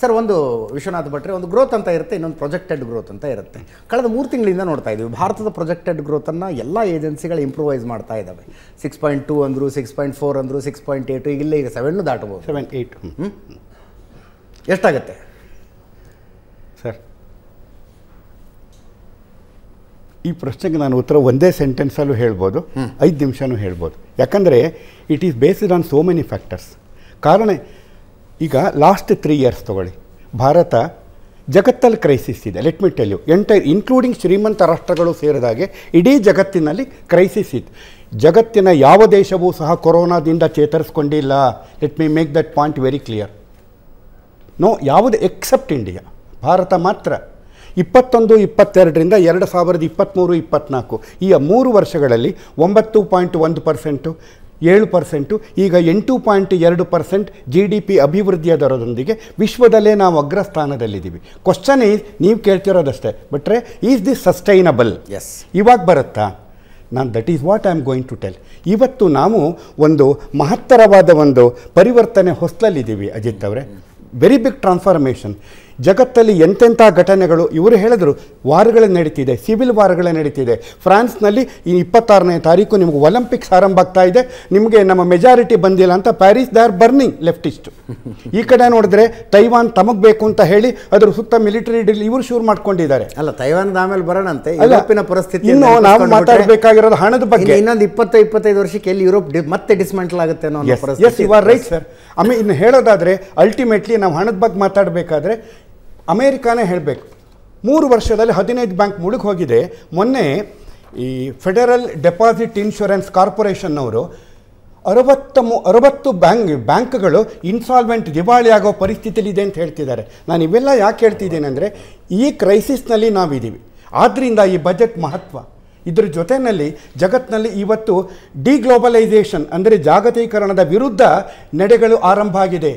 sir ಒಂದು ವಿಶ್ವನಾಥ್ ಭಟ್ರೆ ಒಂದು ಗ್ರೋತ್ ಅಂತ ಇರುತ್ತೆ ಇನ್ನೊಂದು ಪ್ರೊಜೆಕ್ಟೆಡ್ ಗ್ರೋತ್ ಅಂತ ಇರುತ್ತೆ ಕಳೆದ ಮೂರು ತಿಂಗಳಿಂದ ನೋಡ್ತಾ ಇದ್ದೀವಿ ಭಾರತದ ಪ್ರೊಜೆಕ್ಟೆಡ್ ಗ್ರೋತನ್ನು ಎಲ್ಲ ಏಜೆನ್ಸಿಗಳು ಇಂಪ್ರೂವೈಸ್ ಮಾಡ್ತಾ ಇದ್ದಾವೆ ಸಿಕ್ಸ್ ಪಾಯಿಂಟ್ ಟೂ ಅಂದರು ಸಿಕ್ಸ್ ಪಾಯಿಂಟ್ ಫೋರ್ ಅಂದರು ಸಿಕ್ಸ್ ಪಾಯಿಂಟ್ ಏಯ್ಟು ಇಲ್ಲೇ ಈಗ ಸೆವೆನ್ನು ದಾಟಬಹುದು ಸೆವೆನ್ ಏಯ್ಟ್ ಎಷ್ಟಾಗುತ್ತೆ ಸರ್ ಈ ಪ್ರಶ್ನೆಗೆ ನಾನು ಉತ್ತರ ಒಂದೇ ಸೆಂಟೆನ್ಸಲ್ಲೂ ಹೇಳ್ಬೋದು ಐದು ನಿಮಿಷನೂ ಹೇಳ್ಬೋದು ಯಾಕಂದರೆ it is based on so many factors ಕಾರಣ ಈಗ ಲಾಸ್ಟ್ ತ್ರೀ ಇಯರ್ಸ್ ತೊಗೊಳ್ಳಿ ಭಾರತ ಜಗತ್ತಲ್ಲಿ ಕ್ರೈಸಿಸ್ ಇದೆ let me tell you entire including ಶ್ರೀಮಂತ ರಾಷ್ಟ್ರಗಳು ಸೇರಿದಾಗೆ ಇಡೀ ಜಗತ್ತಿನಲ್ಲಿ ಕ್ರೈಸಿಸ್ ಇತ್ತು ಜಗತ್ತಿನ ಯಾವ ದೇಶವೂ ಸಹ ಕೊರೋನಾದಿಂದ ಚೇತರಿಸ್ಕೊಂಡಿಲ್ಲ let me make that point very clear no ಯಾವುದೇ ಎಕ್ಸೆಪ್ಟ್ ಇಂಡಿಯಾ ಭಾರತ ಮಾತ್ರ ಇಪ್ಪತ್ತೊಂದು ಇಪ್ಪತ್ತೆರಡರಿಂದ ಎರಡು ಸಾವಿರದ ಇಪ್ಪತ್ತ್ಮೂರು ಇಪ್ಪತ್ತ್ನಾಲ್ಕು ಈ ಮೂರು ವರ್ಷಗಳಲ್ಲಿ ಒಂಬತ್ತು ಪಾಯಿಂಟ್ ಒಂದು ಪರ್ಸೆಂಟು ಏಳು ಪರ್ಸೆಂಟು ಈಗ ಎಂಟು ಪಾಯಿಂಟ್ ಎರಡು ಪರ್ಸೆಂಟ್ ಜಿ ಡಿ ಪಿ ಅಭಿವೃದ್ಧಿಯ ದರದೊಂದಿಗೆ ವಿಶ್ವದಲ್ಲೇ ನಾವು ಅಗ್ರಸ್ಥಾನದಲ್ಲಿದ್ದೀವಿ ಕ್ವಶನ್ ಈಸ್ ನೀವು ಕೇಳ್ತಿರೋದಷ್ಟೇ ಬಟ್ರೆ ಈಸ್ ದಿಸ್ ಸಸ್ಟೈನಬಲ್ ಎಸ್ ಇವಾಗ ಬರುತ್ತಾ ನಾನು that is what I am going to tell ಇವತ್ತು ನಾವು ಒಂದು ಮಹತ್ತರವಾದ ಒಂದು ಪರಿವರ್ತನೆ ಹೊಸಲಲ್ಲಿದ್ದೀವಿ ಅಜಿತ್ ಅವರೇ ವೆರಿ ಬಿಗ್ ಟ್ರಾನ್ಸ್ಫಾರ್ಮೇಷನ್ ಜಗತ್ತಲ್ಲಿ ಎಂತೆಂಥ ಘಟನೆಗಳು ಇವರು ಹೇಳಿದ್ರು ವಾರಗಳೇ ನಡೀತಿದೆ ಸಿವಿಲ್ ವಾರ್ಗಳೇ ನಡೀತಿದೆ ಫ್ರಾನ್ಸ್ನಲ್ಲಿ ಈ ಇಪ್ಪತ್ತಾರನೇ ತಾರೀಕು ನಿಮಗೆ ಒಲಿಂಪಿಕ್ಸ್ ಆರಂಭ ಆಗ್ತಾ ಇದೆ ನಿಮಗೆ ನಮ್ಮ ಮೆಜಾರಿಟಿ ಬಂದಿಲ್ಲ ಅಂತ ಪ್ಯಾರಿಸ್ ಆರ್ ಬರ್ನಿಂಗ್ ಲೆಫ್ಟಿಸ್ಟ್ ಈ ಕಡೆ ನೋಡಿದ್ರೆ ತೈವಾನ್ ತಮಗೆ ಬೇಕು ಅಂತ ಹೇಳಿ ಅದ್ರ ಸುತ್ತ ಮಿಲಿಟರಿ ಡೀಲ್ ಇವರು ಶೂರು ಮಾಡ್ಕೊಂಡಿದ್ದಾರೆ ಅಲ್ಲ ತೈವಾನ್ ಆಮೇಲೆ ಬರೋಣಂತೆ ಯುರೋಪಿನ ಪರಿಸ್ಥಿತಿ ಇನ್ನು ನಾವು ಮಾತಾಡಬೇಕಾಗಿರೋದು ಹಣದ ಬಗ್ಗೆ ಇನ್ನೊಂದು ಇಪ್ಪತ್ತೈಪ್ಪತ್ತೈದು ಇಪ್ಪತ್ತೈದು ವರ್ಷಕ್ಕೆ ಎಲ್ಲಿ ಯುರೋಪ್ ಮತ್ತೆ ಡಿಸ್ಮೆಂಟಲ್ ಆಗುತ್ತೆ ಅನ್ನೋ yes you are right sir ಆಮೇಲೆ ಇನ್ನು ಹೇಳೋದಾದ್ರೆ ಅಲ್ಟಿಮೇಟ್ಲಿ ನಾವು ಹಣದ ಬಗ್ಗೆ ಮಾತಾಡಬೇಕಾದ್ರೆ ಅಮೇರಿಕಾನೇ ಹೇಳಬೇಕು ಮೂರು ವರ್ಷದಲ್ಲಿ ಹದಿನೈದು ಬ್ಯಾಂಕ್ ಮುಳುಗಿ ಹೋಗಿದೆ ಮೊನ್ನೆ ಈ ಫೆಡರಲ್ ಡೆಪಾಸಿಟ್ ಇನ್ಶೂರೆನ್ಸ್ ಕಾರ್ಪೊರೇಷನ್ನವರು ಅರವತ್ತ ಮು ಅರವತ್ತು ಬ್ಯಾಂಕ್ ಬ್ಯಾಂಕ್ಗಳು ಇನ್ಸಾಲ್ವೆಂಟ್ ದಿವಾಳಿ ಆಗೋ ಇದೆ ಅಂತ ಹೇಳ್ತಿದ್ದಾರೆ ನಾನು ಇವೆಲ್ಲ ಯಾಕೆ ಹೇಳ್ತಿದ್ದೇನೆ ಅಂದರೆ ಈ ಕ್ರೈಸಿಸ್ನಲ್ಲಿ ನಾವಿದ್ದೀವಿ ಆದ್ದರಿಂದ ಈ ಬಜೆಟ್ ಮಹತ್ವ ಇದರ ಜೊತೆಯಲ್ಲಿ ಜಗತ್ತಿನಲ್ಲಿ ಇವತ್ತು ಡಿಗ್ಲೋಬಲೈಸೇಷನ್ ಅಂದರೆ ಜಾಗತೀಕರಣದ ವಿರುದ್ಧ ನಡೆಗಳು ಆರಂಭ ಆಗಿದೆ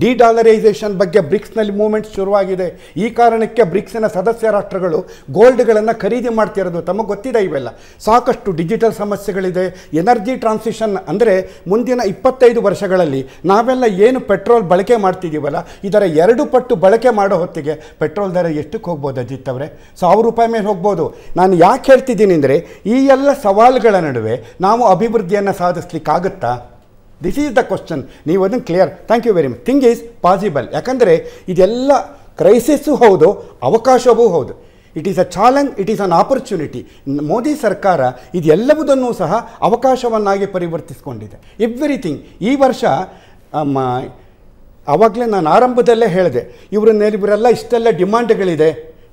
ಡಿ ಡಾಲರೈಸೇಷನ್ ಬಗ್ಗೆ ಬ್ರಿಕ್ಸ್ನಲ್ಲಿ ಮೂವ್ಮೆಂಟ್ ಶುರುವಾಗಿದೆ ಈ ಕಾರಣಕ್ಕೆ ಬ್ರಿಕ್ಸಿನ ಸದಸ್ಯ ರಾಷ್ಟ್ರಗಳು ಗೋಲ್ಡ್ಗಳನ್ನು ಖರೀದಿ ಮಾಡ್ತಿರೋದು ತಮಗೆ ಗೊತ್ತಿದೆ ಇವೆಲ್ಲ ಸಾಕಷ್ಟು ಡಿಜಿಟಲ್ ಸಮಸ್ಯೆಗಳಿದೆ ಎನರ್ಜಿ ಟ್ರಾನ್ಸಿಷನ್ ಅಂದರೆ ಮುಂದಿನ ಇಪ್ಪತ್ತೈದು ವರ್ಷಗಳಲ್ಲಿ ನಾವೆಲ್ಲ ಏನು ಪೆಟ್ರೋಲ್ ಬಳಕೆ ಮಾಡ್ತಿದ್ದೀವಲ್ಲ ಇದರ ಎರಡು ಪಟ್ಟು ಬಳಕೆ ಮಾಡೋ ಹೊತ್ತಿಗೆ ಪೆಟ್ರೋಲ್ ದರ ಎಷ್ಟಕ್ಕೆ ಹೋಗ್ಬೋದು ಅಜಿತ್ ಅವರೇ ಸಾವಿರ ರೂಪಾಯಿ ಮೇಲೆ ಹೋಗ್ಬೋದು ನಾನು ಯಾಕೆ ಹೇಳ್ತಿದ್ದೀನಿ ಅಂದರೆ ಈ ಎಲ್ಲ ಸವಾಲುಗಳ ನಡುವೆ ನಾವು ಅಭಿವೃದ್ಧಿಯನ್ನು ಸಾಧಿಸ್ಲಿಕ್ಕಾಗುತ್ತಾ ದಿಸ್ ಈಸ್ ದ ಕ್ವಶನ್ ನೀವು ಅದನ್ನು clear thank you very much thing is possible ಯಾಕಂದರೆ ಇದೆಲ್ಲ ಕ್ರೈಸಿಸ್ಸು ಹೌದು ಅವಕಾಶವೂ ಹೌದು it is a challenge it is an opportunity Modi ಸರ್ಕಾರ ಇದೆಲ್ಲವುದನ್ನು ಸಹ ಅವಕಾಶವನ್ನಾಗಿ ಪರಿವರ್ತಿಸಿಕೊಂಡಿದೆ ಎವ್ರಿಥಿಂಗ್ ಈ ವರ್ಷ ಆವಾಗಲೇ ನಾನು ಆರಂಭದಲ್ಲೇ ಹೇಳಿದೆ ಇವರನ್ನ ಇವರೆಲ್ಲ ಇಷ್ಟೆಲ್ಲ ಡಿಮ್ಯಾಂಡ್ಗಳಿದೆ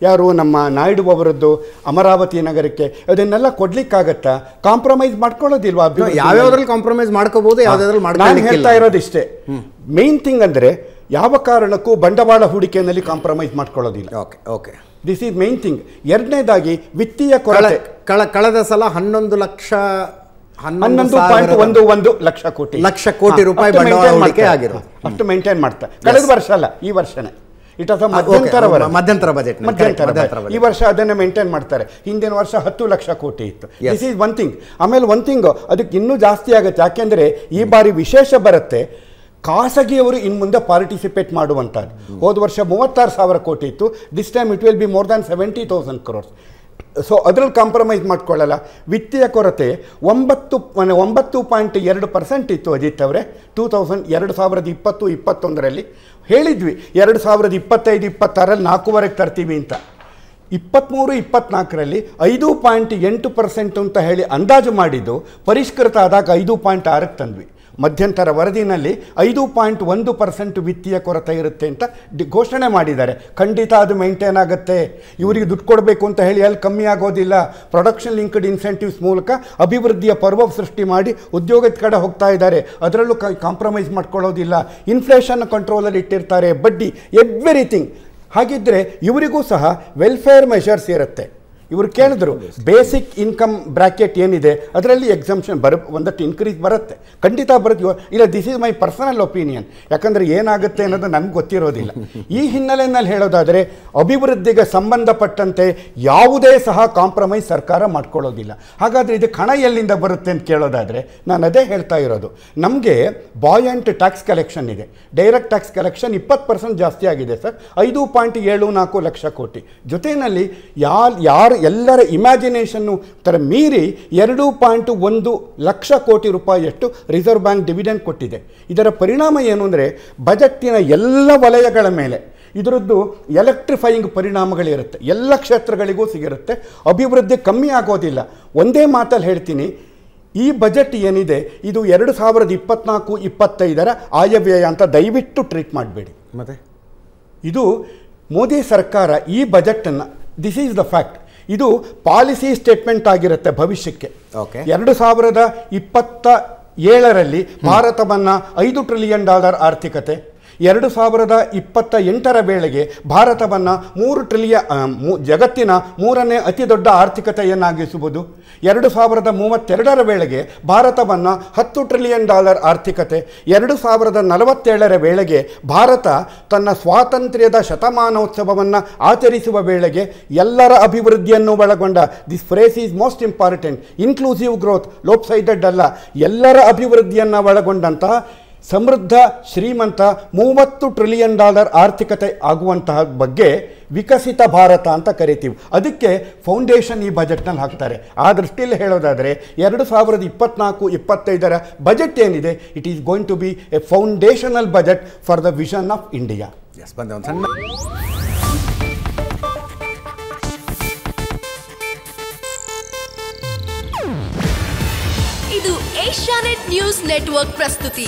ಯಾರು ನಮ್ಮ ನಾಯ್ಡು ಅವರದ್ದು ಅಮರಾವತಿ ನಗರಕ್ಕೆ ಅದನ್ನೆಲ್ಲ ಕೊಡ್ಲಿಕ್ಕಾಗತ್ತಾ ಕಾಂಪ್ರಮೈಸ್ ಮಾಡ್ಕೊಳ್ಳೋದಿಲ್ವಾ ಯಾವ್ಯಾವ್ದ್ರಲ್ಲಿ ಕಾಂಪ್ರಮೈಸ್ ಮಾಡ್ಕೋಬಹುದು ಯಾವ್ದಾದ್ರೂ ನಾನು ಹೇಳ್ತಾ ಇರೋದಿಷ್ಟೇ ಮೇನ್ ಥಿಂಗ್ ಅಂದ್ರೆ ಯಾವ ಕಾರಣಕ್ಕೂ ಬಂಡವಾಳ ಹೂಡಿಕೆಯಲ್ಲಿ ಕಾಂಪ್ರಮೈಸ್ ಮಾಡ್ಕೊಳ್ಳೋದಿಲ್ಲ okay okay this is main thing ಎರಡನೇದಾಗಿ ವಿತ್ತೀಯ ಕೊರತೆ ಕಳ ಕಳೆದ ಸಲ ಹನ್ನೊಂದು ಲಕ್ಷ ಹನ್ನೊಂದು ಪಾಯಿಂಟ್ ಒಂದು ಒಂದು ಲಕ್ಷ ಕೋಟಿ ಲಕ್ಷ ಕೋಟಿ ರೂಪಾಯಿ ಬಂಡವಾಳ ಹೂಡಿಕೆ ಆಗಿರೋದು ಅಷ್ಟು ಮೇಂಟೈನ್ ಮಾಡ್ತಾರೆ ಕಳೆದ ವರ್ಷ ಅಲ್ಲ ಈ ವರ್ಷನೇ ಇಟ್ ಆಸ್ ಮಧ್ಯಂತರ ಮಧ್ಯಂತರ ಬಜೆಟ್ ಮಧ್ಯಂತರ ಈ ವರ್ಷ ಅದನ್ನು ಮೇಂಟೈನ್ ಮಾಡ್ತಾರೆ ಹಿಂದಿನ ವರ್ಷ ಹತ್ತು ಲಕ್ಷ ಕೋಟಿ ಇತ್ತು ದಿಸ್ ಈಸ್ ಒನ್ ಥಿಂಗ್ ಆಮೇಲೆ ಒನ್ ಥಿಂಗ್ ಅದಕ್ಕೆ ಇನ್ನೂ ಜಾಸ್ತಿ ಆಗುತ್ತೆ ಯಾಕೆಂದರೆ ಈ ಬಾರಿ ವಿಶೇಷ ಬರುತ್ತೆ ಖಾಸಗಿಯವರು ಇನ್ನು ಮುಂದೆ ಪಾರ್ಟಿಸಿಪೇಟ್ ಮಾಡುವಂಥದ್ದು ಹೋದ ವರ್ಷ ಮೂವತ್ತಾರು ಸಾವಿರ ಕೋಟಿ ಇತ್ತು this time it will be more than seventy thousand crores so ಅದ್ರಲ್ಲಿ ಕಾಂಪ್ರಮೈಸ್ ಮಾಡ್ಕೊಳ್ಳಲ್ಲ ವಿತ್ತೀಯ ಕೊರತೆ ಒಂಬತ್ತು ಮನೆ ಒಂಬತ್ತು ಪಾಯಿಂಟ್ ಎರಡು ಪರ್ಸೆಂಟ್ ಇತ್ತು ಅಜಿತ್ ಅವರೇ ಟೂ ತೌಸಂಡ್ ಎರಡು ಸಾವಿರದ ಇಪ್ಪತ್ತು ಇಪ್ಪತ್ತೊಂದರಲ್ಲಿ ಹೇಳಿದ್ವಿ ಎರಡು ಸಾವಿರದ ಇಪ್ಪತ್ತೈದು ಇಪ್ಪತ್ತಾರಲ್ಲಿ ನಾಲ್ಕೂವರೆಗೆ ತರ್ತೀವಿ ಅಂತ ಇಪ್ಪತ್ತ್ಮೂರು ಇಪ್ಪತ್ನಾಲ್ಕರಲ್ಲಿ ಐದು ಪಾಯಿಂಟ್ ಎಂಟು ಪರ್ಸೆಂಟ್ ಅಂತ ಹೇಳಿ ಅಂದಾಜು ಮಾಡಿದ್ದು ಪರಿಷ್ಕೃತ ಆದಾಗ ಐದು ಪಾಯಿಂಟ್ ಆರಕ್ಕೆ ತಂದ್ವಿ ಮಧ್ಯಂತರ ವರದಿನಲ್ಲಿ ಐದು ಪಾಯಿಂಟ್ ಒಂದು ಪರ್ಸೆಂಟ್ ವಿತ್ತೀಯ ಕೊರತೆ ಇರುತ್ತೆ ಅಂತ ಡಿ ಘೋಷಣೆ ಮಾಡಿದ್ದಾರೆ ಖಂಡಿತ ಅದು ಮೈಂಟೈನ್ ಆಗುತ್ತೆ ಇವರಿಗೆ ದುಡ್ಡು ಕೊಡಬೇಕು ಅಂತ ಹೇಳಿ ಅಲ್ಲಿ ಕಮ್ಮಿ ಆಗೋದಿಲ್ಲ ಪ್ರೊಡಕ್ಷನ್ ಲಿಂಕ್ಡ್ ಇನ್ಸೆಂಟಿವ್ಸ್ ಮೂಲಕ ಅಭಿವೃದ್ಧಿಯ ಪರ್ವ ಸೃಷ್ಟಿ ಮಾಡಿ ಉದ್ಯೋಗದ ಕಡೆ ಹೋಗ್ತಾ ಇದ್ದಾರೆ ಅದರಲ್ಲೂ ಕಾಂಪ್ರಮೈಸ್ ಮಾಡ್ಕೊಳ್ಳೋದಿಲ್ಲ ಇನ್ಫ್ಲೇಷನ್ ಕಂಟ್ರೋಲಲ್ಲಿ ಇಟ್ಟಿರ್ತಾರೆ ಬಡ್ಡಿ ಎವ್ರಿಥಿಂಗ್ ಹಾಗಿದ್ದರೆ ಇವರಿಗೂ ಸಹ ವೆಲ್ಫೇರ್ ಮೆಷರ್ಸ್ ಇರುತ್ತೆ ಇವರು ಕೇಳಿದ್ರು ಬೇಸಿಕ್ ಇನ್ಕಮ್ ಬ್ರ್ಯಾಕೆಟ್ ಏನಿದೆ ಅದರಲ್ಲಿ ಎಕ್ಸಾಮ್ಷನ್ ಬರ ಒಂದಷ್ಟು ಇನ್ಕ್ರೀಸ್ ಬರುತ್ತೆ ಖಂಡಿತ ಬರುತ್ತೆ ಇಲ್ಲ this is my personal opinion ಯಾಕಂದರೆ ಏನಾಗುತ್ತೆ ಅನ್ನೋದು ನನಗೆ ಗೊತ್ತಿರೋದಿಲ್ಲ ಈ ಹಿನ್ನೆಲೆಯಲ್ಲಿ ಹೇಳೋದಾದರೆ ಅಭಿವೃದ್ಧಿಗೆ ಸಂಬಂಧಪಟ್ಟಂತೆ ಯಾವುದೇ ಸಹ ಕಾಂಪ್ರಮೈಸ್ ಸರ್ಕಾರ ಮಾಡ್ಕೊಳ್ಳೋದಿಲ್ಲ ಹಾಗಾದರೆ ಇದು ಹಣ ಎಲ್ಲಿಂದ ಬರುತ್ತೆ ಅಂತ ಕೇಳೋದಾದರೆ ನಾನು ಅದೇ ಹೇಳ್ತಾ ಇರೋದು ನಮಗೆ ಬಾಯಂಟ್ ಟ್ಯಾಕ್ಸ್ ಕಲೆಕ್ಷನ್ ಇದೆ ಡೈರೆಕ್ಟ್ ಟ್ಯಾಕ್ಸ್ ಕಲೆಕ್ಷನ್ ಇಪ್ಪತ್ತು ಪರ್ಸೆಂಟ್ ಜಾಸ್ತಿ ಆಗಿದೆ ಸರ್ ಐದು ಪಾಯಿಂಟ್ ಏಳು ನಾಲ್ಕು ಲಕ್ಷ ಕೋಟಿ ಜೊತೆಯಲ್ಲಿ ಯಾರು ಯಾರು ಎಲ್ಲರ ಇಮ್ಯಾಜಿನೇಷನ್ನು ಥರ ಮೀರಿ ಎರಡು ಪಾಯಿಂಟ್ ಒಂದು ಲಕ್ಷ ಕೋಟಿ ರೂಪಾಯಿಯಷ್ಟು ರಿಸರ್ವ್ ಬ್ಯಾಂಕ್ ಡಿವಿಡೆಂಡ್ ಕೊಟ್ಟಿದೆ ಇದರ ಪರಿಣಾಮ ಏನು ಅಂದರೆ ಬಜೆಟ್ಟಿನ ಎಲ್ಲ ವಲಯಗಳ ಮೇಲೆ ಇದರದ್ದು ಎಲೆಕ್ಟ್ರಿಫೈಯಿಂಗ್ ಪರಿಣಾಮಗಳಿರುತ್ತೆ ಎಲ್ಲ ಕ್ಷೇತ್ರಗಳಿಗೂ ಸಿಗಿರುತ್ತೆ ಅಭಿವೃದ್ಧಿ ಕಮ್ಮಿ ಆಗೋದಿಲ್ಲ ಒಂದೇ ಮಾತಲ್ಲಿ ಹೇಳ್ತೀನಿ ಈ ಬಜೆಟ್ ಏನಿದೆ ಇದು ಎರಡು ಸಾವಿರದ ಇಪ್ಪತ್ನಾಲ್ಕು ಇಪ್ಪತ್ತೈದರ ಆಯವ್ಯಯ ಅಂತ ದಯವಿಟ್ಟು ಟ್ರೀಟ್ ಮಾಡಬೇಡಿ ಮತ್ತೆ ಇದು ಮೋದಿ ಸರ್ಕಾರ ಈ ಬಜೆಟನ್ನು ದಿಸ್ ಈಸ್ ದ ಫ್ಯಾಕ್ಟ್ ಇದು ಪಾಲಿಸಿ ಸ್ಟೇಟ್ಮೆಂಟ್ ಆಗಿರುತ್ತೆ ಭವಿಷ್ಯಕ್ಕೆ ಎರಡು ಸಾವಿರದ ಇಪ್ಪತ್ತ ಏಳರಲ್ಲಿ ಭಾರತವನ್ನು ಐದು ಟ್ರಿಲಿಯನ್ ಡಾಲರ್ ಆರ್ಥಿಕತೆ ಎರಡು ಸಾವಿರದ ಇಪ್ಪತ್ತ ಎಂಟರ ವೇಳೆಗೆ ಭಾರತವನ್ನು ಮೂರು ಟ್ರಿಲಿಯ ಜಗತ್ತಿನ ಮೂರನೇ ಅತಿ ದೊಡ್ಡ ಆರ್ಥಿಕತೆಯನ್ನಾಗಿಸುವುದು ಎರಡು ಸಾವಿರದ ಮೂವತ್ತೆರಡರ ವೇಳೆಗೆ ಭಾರತವನ್ನು ಹತ್ತು ಟ್ರಿಲಿಯನ್ ಡಾಲರ್ ಆರ್ಥಿಕತೆ ಎರಡು ಸಾವಿರದ ನಲವತ್ತೇಳರ ವೇಳೆಗೆ ಭಾರತ ತನ್ನ ಸ್ವಾತಂತ್ರ್ಯದ ಶತಮಾನೋತ್ಸವವನ್ನು ಆಚರಿಸುವ ವೇಳೆಗೆ ಎಲ್ಲರ ಅಭಿವೃದ್ಧಿಯನ್ನು ಒಳಗೊಂಡ this phrase is most important inclusive growth lopsided ಅಲ್ಲ ಎಲ್ಲರ ಅಭಿವೃದ್ಧಿಯನ್ನು ಒಳಗೊಂಡಂತಹ ಸಮೃದ್ಧ ಶ್ರೀಮಂತ ಮೂವತ್ತು ಟ್ರಿಲಿಯನ್ ಡಾಲರ್ ಆರ್ಥಿಕತೆ ಆಗುವಂತಹ ಬಗ್ಗೆ ವಿಕಸಿತ ಭಾರತ ಅಂತ ಕರಿತೀವಿ ಅದಕ್ಕೆ ಫೌಂಡೇಶನ್ ಈ ಬಜೆಟ್ನಲ್ಲಿ ಹಾಕ್ತಾರೆ ಆ ದೃಷ್ಟಿಯಲ್ಲಿ ಹೇಳೋದಾದರೆ ಎರಡು ಸಾವಿರದ ಇಪ್ಪತ್ನಾಲ್ಕು ಇಪ್ಪತ್ತೈದರ ಬಜೆಟ್ ಏನಿದೆ it is going to be a foundational budget for the vision of India ಎಸ್ ಬಂದೆ ಇದು ಏಷ್ಯಾನೆಟ್ ನ್ಯೂಸ್ ನೆಟ್ವರ್ಕ್ ಪ್ರಸ್ತುತಿ